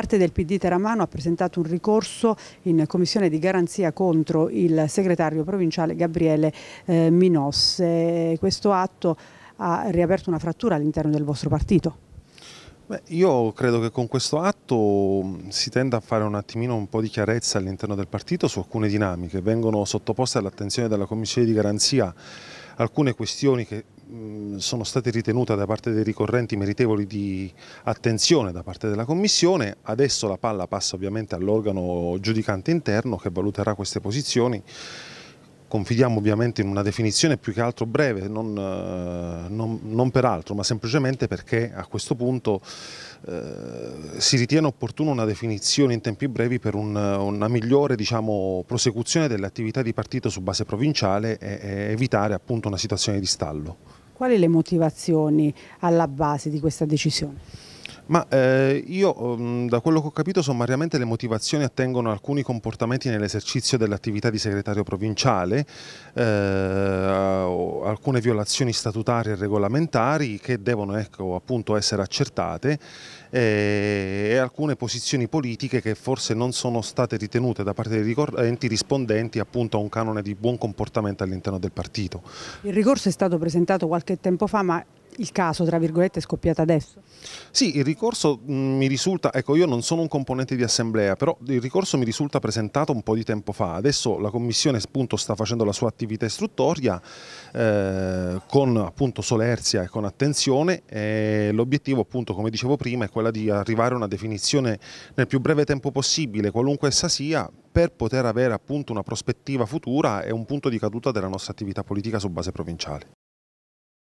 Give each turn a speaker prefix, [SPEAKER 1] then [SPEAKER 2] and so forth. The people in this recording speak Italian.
[SPEAKER 1] parte del PD Teramano ha presentato un ricorso in commissione di garanzia contro il segretario provinciale Gabriele eh, Minosse. Questo atto ha riaperto una frattura all'interno del vostro partito?
[SPEAKER 2] Beh, io credo che con questo atto mm, si tenda a fare un attimino un po' di chiarezza all'interno del partito su alcune dinamiche. Vengono sottoposte all'attenzione della Commissione di Garanzia alcune questioni che Mm, sono state ritenute da parte dei ricorrenti meritevoli di attenzione da parte della Commissione, adesso la palla passa ovviamente all'organo giudicante interno che valuterà queste posizioni Confidiamo ovviamente in una definizione più che altro breve, non, eh, non, non per altro, ma semplicemente perché a questo punto eh, si ritiene opportuna una definizione in tempi brevi per un, una migliore diciamo, prosecuzione delle attività di partito su base provinciale e, e evitare appunto una situazione di stallo.
[SPEAKER 1] Quali le motivazioni alla base di questa decisione?
[SPEAKER 2] Ma eh, io mm, da quello che ho capito sommariamente le motivazioni attengono alcuni comportamenti nell'esercizio dell'attività di segretario provinciale, eh, alcune violazioni statutarie e regolamentari che devono ecco, appunto essere accertate eh, e alcune posizioni politiche che forse non sono state ritenute da parte dei ricorrenti rispondenti appunto a un canone di buon comportamento all'interno del partito.
[SPEAKER 1] Il ricorso è stato presentato qualche tempo fa ma il caso, tra virgolette, è scoppiato adesso?
[SPEAKER 2] Sì, il ricorso mm, mi risulta, ecco io non sono un componente di assemblea, però il ricorso mi risulta presentato un po' di tempo fa, adesso la Commissione appunto, sta facendo la sua attività istruttoria eh, con appunto solerzia e con attenzione e l'obiettivo appunto come dicevo prima è quella di arrivare a una definizione nel più breve tempo possibile, qualunque essa sia, per poter avere appunto una prospettiva futura e un punto di caduta della nostra attività politica su base provinciale.